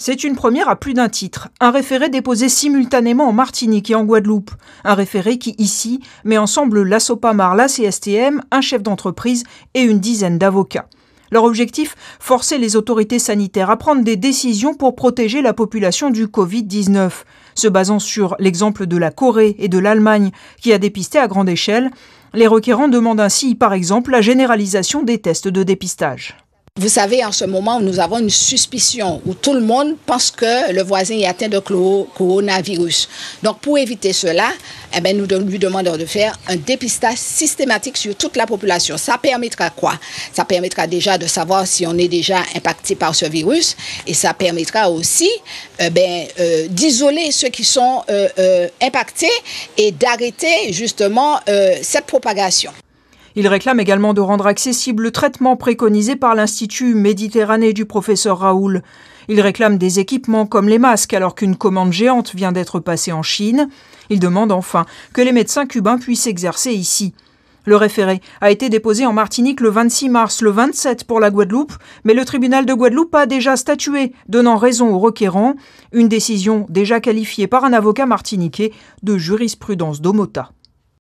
C'est une première à plus d'un titre. Un référé déposé simultanément en Martinique et en Guadeloupe. Un référé qui, ici, met ensemble la SOPAMAR, la CSTM, un chef d'entreprise et une dizaine d'avocats. Leur objectif Forcer les autorités sanitaires à prendre des décisions pour protéger la population du Covid-19. Se basant sur l'exemple de la Corée et de l'Allemagne, qui a dépisté à grande échelle, les requérants demandent ainsi, par exemple, la généralisation des tests de dépistage. Vous savez, en ce moment, nous avons une suspicion où tout le monde pense que le voisin est atteint de coronavirus. Donc, pour éviter cela, eh bien, nous lui demandons de faire un dépistage systématique sur toute la population. Ça permettra quoi Ça permettra déjà de savoir si on est déjà impacté par ce virus et ça permettra aussi eh ben, euh, d'isoler ceux qui sont euh, euh, impactés et d'arrêter justement cette propagation. Il réclame également de rendre accessible le traitement préconisé par l'Institut méditerranéen du professeur Raoul. Il réclame des équipements comme les masques alors qu'une commande géante vient d'être passée en Chine. Il demande enfin que les médecins cubains puissent exercer ici. Le référé a été déposé en Martinique le 26 mars, le 27 pour la Guadeloupe, mais le tribunal de Guadeloupe a déjà statué, donnant raison au requérant, une décision déjà qualifiée par un avocat martiniquais de jurisprudence d'Omota.